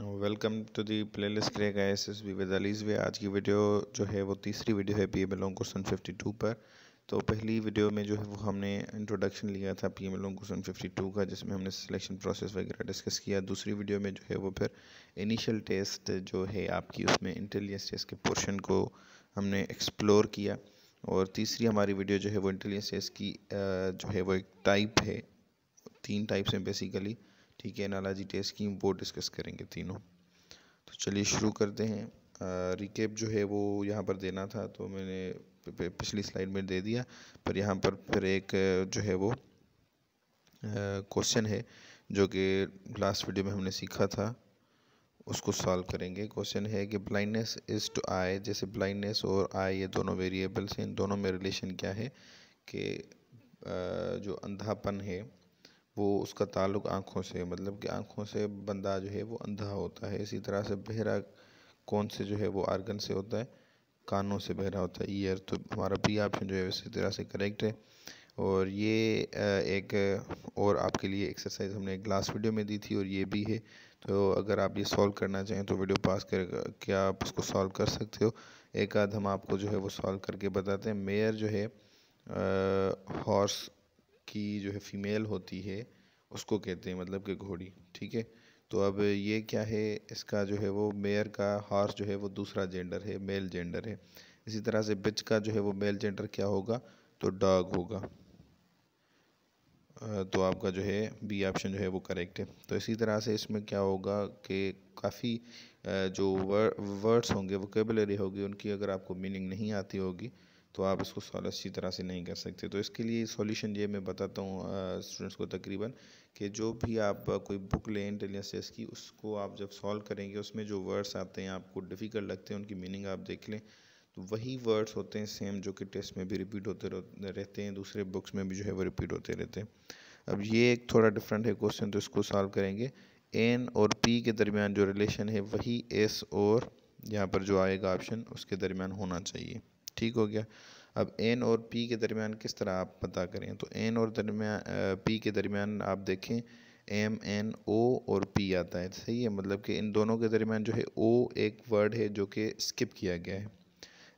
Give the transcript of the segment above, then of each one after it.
welcome to the list क्रे एस वी वेदालीज वे आज की वीडियो जो है वो तीसरी वीडियो है P M along question fifty two पर तो पहली वीडियो में जो है वो हमने इंट्रोडक्शन लिया था P M along question fifty two का जिसमें हमने सिलेक्शन प्रोसेस वगैरह डिस्कस किया दूसरी वीडियो में जो है वो फिर इनिशियल टेस्ट जो है आपकी उसमें इंटेलिजेंस टेस्ट के पोर्शन को हमने एक्सप्लोर किया और तीसरी हमारी वीडियो जो है वो इंटेलिजेंस टेस्ट की जो है वो एक टाइप है तीन टाइप्स हैं बेसिकली ठीक है एनालॉजी टेस्ट की वो डिस्कस करेंगे तीनों तो चलिए शुरू करते हैं रिकेप जो है वो यहाँ पर देना था तो मैंने पिछली स्लाइड में दे दिया पर यहाँ पर फिर एक जो है वो क्वेश्चन है जो कि लास्ट वीडियो में हमने सीखा था उसको सॉल्व करेंगे क्वेश्चन है कि ब्लाइंडनेस इज़ टू आई जैसे ब्लाइंडनेस और आई ये दोनों वेरिएबल्स हैं इन दोनों में रिलेशन क्या है कि जो अंधापन है वो उसका ताल्लुक आँखों से मतलब कि आँखों से बंदा जो है वो अंधा होता है इसी तरह से बहरा कौन से जो है वो आर्गन से होता है कानों से बहरा होता है ईयर तो हमारा बी ऑप्शन जो है इसी तरह से करेक्ट है और ये एक और आपके लिए एक्सरसाइज हमने एक लास्ट वीडियो में दी थी और ये भी है तो अगर आप ये सॉल्व करना चाहें तो वीडियो पास कर क्या आप उसको सॉल्व कर सकते हो एक आध हम आपको जो है वो सॉल्व करके बताते हैं मेयर जो है हॉर्स की जो है फीमेल होती है उसको कहते हैं मतलब कि घोड़ी ठीक है तो अब ये क्या है इसका जो है वो मेयर का हॉर्स जो है वो दूसरा जेंडर है मेल जेंडर है इसी तरह से बिच का जो है वो मेल जेंडर क्या होगा तो डॉग होगा तो आपका जो है बी ऑप्शन जो है वो करेक्ट है तो इसी तरह से इसमें क्या होगा कि काफ़ी जो वर्ड्स होंगे वो होगी उनकी अगर आपको मीनिंग नहीं आती होगी तो आप इसको सॉल्व अच्छी तरह से नहीं कर सकते तो इसके लिए सॉल्यूशन ये मैं बताता हूँ स्टूडेंट्स को तकरीबन कि जो भी आप कोई बुक लें इंटेलिजेंस की उसको आप जब सॉल्व करेंगे उसमें जो वर्ड्स आते हैं आपको डिफ़िकल्ट लगते हैं उनकी मीनिंग आप देख लें तो वही वर्ड्स होते हैं सेम जो कि टेस्ट में भी रिपीट होते रहते हैं दूसरे बुक्स में भी जो है वो रिपीट होते रहते हैं अब ये एक थोड़ा डिफरेंट है क्वेश्चन तो इसको सॉल्व करेंगे एन और पी के दरमियान जो रिलेशन है वही एस और यहाँ पर जो आएगा ऑप्शन उसके दरमियान होना चाहिए ठीक हो गया अब एन और पी के दरमियान किस तरह आप पता करें तो एन और दरमिया पी के दरमियान आप देखें एम एन ओ और पी आता है सही है मतलब कि इन दोनों के दरमियान जो है ओ एक वर्ड है जो कि स्किप किया गया है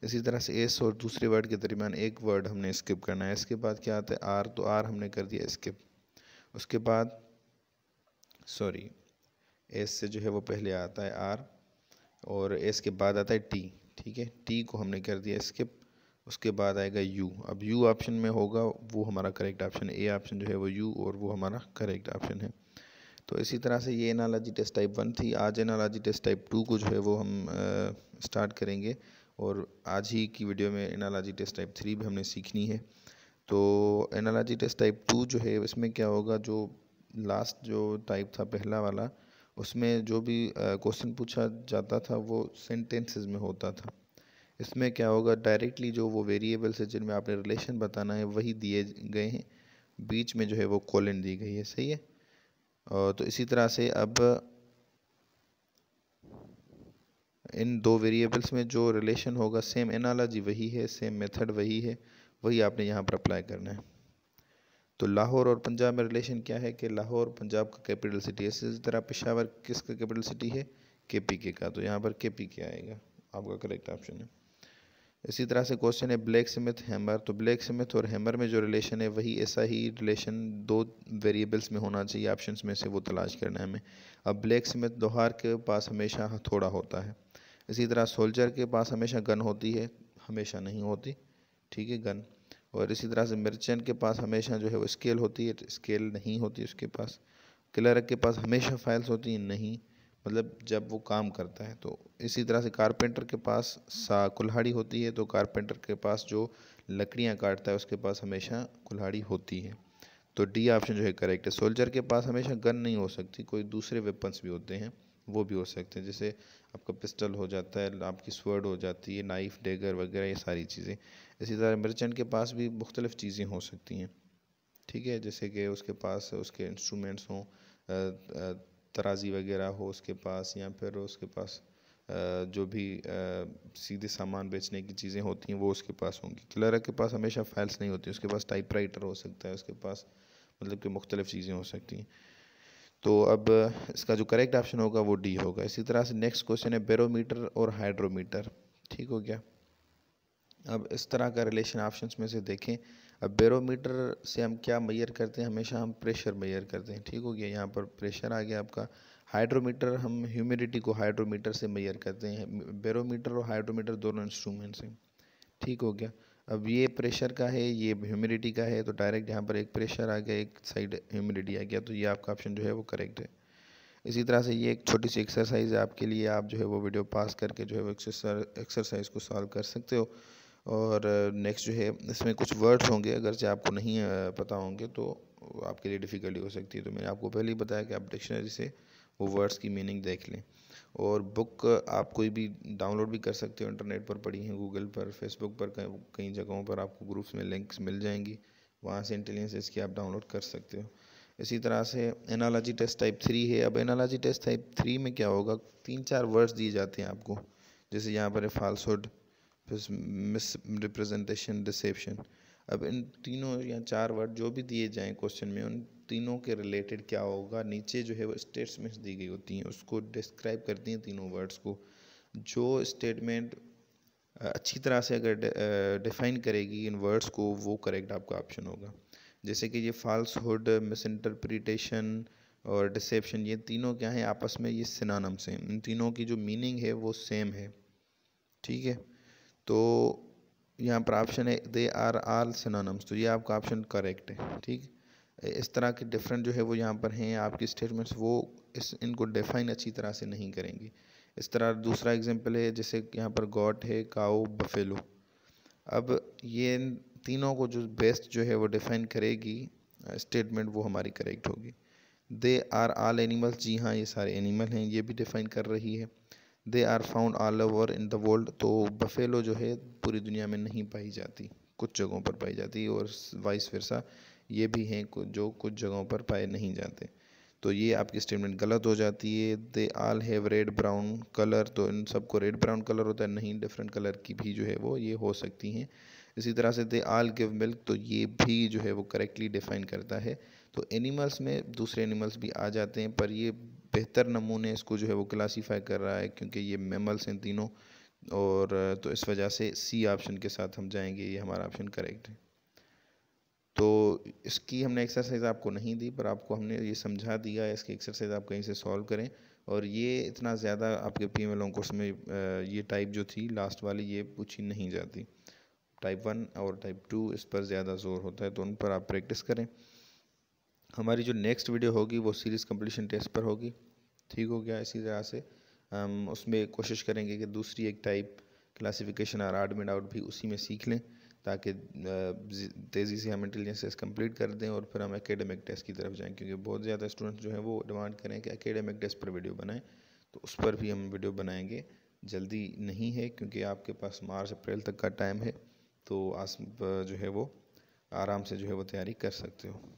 इसी तरह से एस और दूसरे वर्ड के दरमियान एक वर्ड हमने स्किप करना है इसके बाद क्या आता है आर तो आर हमने कर दिया स्किप उसके बाद सॉरी एस से जो है वो पहले आता है आर और एस के बाद आता है टी ठीक है टी को हमने कर दिया स्किप उसके बाद आएगा यू अब यू ऑप्शन में होगा वो हमारा करेक्ट ऑप्शन ए ऑप्शन जो है वो यू और वो हमारा करेक्ट ऑप्शन है तो इसी तरह से ये एनालॉजी टेस्ट टाइप वन थी आज एनालॉजी टेस्ट टाइप टू को जो है वो हम स्टार्ट करेंगे और आज ही की वीडियो में एनालॉजी टेस्ट टाइप थ्री भी हमने सीखनी है तो एनालॉजी टेस्ट टाइप टू जो है इसमें क्या होगा जो लास्ट जो टाइप था पहला वाला उसमें जो भी क्वेश्चन पूछा जाता था वो सेंटेंसेस में होता था इसमें क्या होगा डायरेक्टली जो वो वेरिएबल्स है जिनमें आपने रिलेशन बताना है वही दिए गए हैं बीच में जो है वो कॉलन दी गई है सही है और तो इसी तरह से अब इन दो वेरिएबल्स में जो रिलेशन होगा सेम एनालॉजी वही है सेम मेथड वही है वही आपने यहाँ पर अप्लाई करना है तो लाहौर और पंजाब में रिलेशन क्या है कि लाहौर पंजाब का कैपिटल सिटी है इसी तरह पेशावर किसका कैपिटल सिटी है के पी के का तो यहाँ पर के पी के आएगा आपका करेक्ट ऑप्शन है इसी तरह से क्वेश्चन है ब्लैक स्मिथ हैमर तो ब्लैक स्मिथ और हैमर में जो रिलेशन है वही ऐसा ही रिलेशन दो वेरिएबल्स में होना चाहिए ऑप्शंस में से वो तलाश करना है हमें अब ब्लैक स्मिथ दोहार के पास हमेशा थोड़ा होता है इसी तरह सोल्जर के पास हमेशा गन होती है हमेशा नहीं होती ठीक है गन और इसी तरह से मिर्चन के पास हमेशा जो है वो स्केल होती है स्केल तो नहीं होती उसके पास क्लर्क के पास हमेशा फाइल्स होती हैं नहीं मतलब जब वो काम करता है तो इसी तरह से कारपेंटर के पास सा कुल्हाड़ी होती है तो कारपेंटर के पास जो लकड़ियाँ काटता है उसके पास हमेशा कुल्हाड़ी होती है तो डी ऑप्शन जो है करेक्ट है सोल्जर के पास हमेशा गन नहीं हो सकती कोई दूसरे वेपन्स भी होते हैं वो भी हो सकते हैं जैसे आपका पिस्टल हो जाता है आपकी स्वर्ड हो जाती है नाइफ़ डेगर वगैरह ये सारी चीज़ें इसी तरह मर्चेंट के पास भी मुख्तलिफ़ चीज़ें हो सकती हैं ठीक है जैसे कि उसके पास उसके इंस्ट्रूमेंट्स हों तराजी वगैरह हो उसके पास या फिर उसके पास जो भी सीधे सामान बेचने की चीज़ें होती हैं वो उसके पास होंगी क्लर्क के पास हमेशा फाइल्स नहीं होती उसके पास टाइपराइटर हो सकता है उसके पास मतलब कि मुख्तलिफ़ चीज़ें हो सकती हैं तो अब इसका जो करेक्ट ऑप्शन होगा वो डी होगा इसी तरह से नेक्स्ट क्वेश्चन है बेरोमीटर और हाइड्रोमीटर ठीक हो गया अब इस तरह का रिलेशन ऑप्शंस में से देखें अब बेरोमीटर से हम क्या मैयर करते हैं हमेशा हम प्रेशर मैयर करते हैं ठीक हो गया यहाँ पर प्रेशर आ गया आपका हाइड्रोमीटर हम ह्यूमिडिटी को हाइड्रोमीटर से मैयर करते हैं बेरोमीटर और हाइड्रोमीटर दोनों इंस्ट्रूमेंट्स हैं ठीक हो गया अब ये प्रेशर का है ये ह्यूमिडिटी का है तो डायरेक्ट यहाँ पर एक प्रेशर आ गया एक साइड ह्यूमिडिटी आ गया तो ये आपका ऑप्शन जो है वो करेक्ट है इसी तरह से ये एक छोटी सी एक्सरसाइज है आपके लिए आप जो है वो वीडियो पास करके जो है वो एक्सरसाइज को सॉल्व कर सकते हो और नेक्स्ट जो है इसमें कुछ वर्ड्स होंगे अगर से आपको नहीं पता होंगे तो आपके लिए डिफ़िकल्टी हो सकती है तो मैंने आपको पहले ही बताया कि आप डिक्शनरी से वो वर्ड्स की मीनिंग देख लें और बुक आप कोई भी डाउनलोड भी कर सकते हो इंटरनेट पर पढ़ी हैं गूगल पर फेसबुक पर कई जगहों पर आपको ग्रुप्स में लिंक्स मिल जाएंगी वहाँ से इंटेलिजेंस इसकी आप डाउनलोड कर सकते हो इसी तरह से एनालॉजी टेस्ट टाइप थ्री है अब एनालॉजी टेस्ट टाइप थ्री में क्या होगा तीन चार वर्ड्स दिए जाते हैं आपको जैसे यहाँ पर है फॉल्सहुड फिर मिस रिप्रेजेंटेशन डिसेप्शन अब इन तीनों या चार वर्ड जो भी दिए जाएँ क्वेश्चन में उन तीनों के रिलेटेड क्या होगा नीचे जो है वो स्टेटमेंट्स दी गई होती हैं उसको डिस्क्राइब करती हैं तीनों वर्ड्स को जो स्टेटमेंट अच्छी तरह से अगर डिफाइन करेगी इन वर्ड्स को वो करेक्ट आपका ऑप्शन होगा जैसे कि ये फॉल्सहुड मिस इंटरप्रिटेशन और डिसेप्शन ये तीनों क्या हैं आपस में ये सिनानम सेम इन तीनों की जो मीनिंग है वो सेम है ठीक है तो यहाँ पर ऑप्शन है दे आर आल सिनोनम्स तो ये आपका ऑप्शन करेक्ट है ठीक इस तरह के डिफरेंट जो है वो यहाँ पर हैं आपकी स्टेटमेंट्स वो इस इनको डिफाइन अच्छी तरह से नहीं करेंगे इस तरह दूसरा एग्जांपल है जैसे यहाँ पर गॉट है काओ बफेलो अब ये इन तीनों को जो बेस्ट जो है वो डिफाइन करेगी स्टेटमेंट वो हमारी करेक्ट होगी दे आर आल एनिमल्स जी हाँ ये सारे एनिमल हैं ये भी डिफाइन कर रही है they are found all over in the world तो बफेलो जो है पूरी दुनिया में नहीं पाई जाती कुछ जगहों पर पाई जाती और वाइस वर्सा ये भी हैं जो कुछ जगहों पर पाए नहीं जाते तो ये आपकी स्टेटमेंट गलत हो जाती है they all have red brown colour तो इन सबको रेड ब्राउन कलर होता है नहीं डिफरेंट कलर की भी जो है वो ये हो सकती हैं इसी तरह से दे आल गिव मिल्क तो ये भी जो है वो करेक्टली डिफाइन करता है तो एनिमल्स में दूसरे एनिमल्स भी आ जाते हैं पर ये बेहतर नमूने इसको जो है वो क्लासीफाई कर रहा है क्योंकि ये मेमल्स हैं तीनों और तो इस वजह से सी ऑप्शन के साथ हम जाएंगे ये हमारा ऑप्शन करेक्ट है तो इसकी हमने एक्सरसाइज आपको नहीं दी पर आपको हमने ये समझा दिया इसकी एक्सरसाइज आप कहीं से सॉल्व करें और ये इतना ज़्यादा आपके पी एम को उसमें में ये टाइप जो थी लास्ट वाली ये पूछी नहीं जाती टाइप वन और टाइप टू इस पर ज़्यादा जोर होता है तो उन पर आप प्रैक्टिस करें हमारी जो नेक्स्ट वीडियो होगी वो सीरीज़ कम्पटिशन टेस्ट पर होगी ठीक हो गया इसी तरह से हम उसमें कोशिश करेंगे कि दूसरी एक टाइप क्लासिफिकेशन और आर्डमेंट आउट भी उसी में सीख लें ताकि तेज़ी से हम इंटेलिजेंस टेस्ट कंप्लीट कर दें और फिर हम एकेडमिक टेस्ट की तरफ जाएं क्योंकि बहुत ज़्यादा स्टूडेंट्स जो हैं वो डिमांड करें कि एकेडमिक टेस्ट पर वीडियो बनाएं तो उस पर भी हम वीडियो बनाएंगे जल्दी नहीं है क्योंकि आपके पास मार्च अप्रैल तक का टाइम है तो आप जो है वो आराम से जो है वो तैयारी कर सकते हो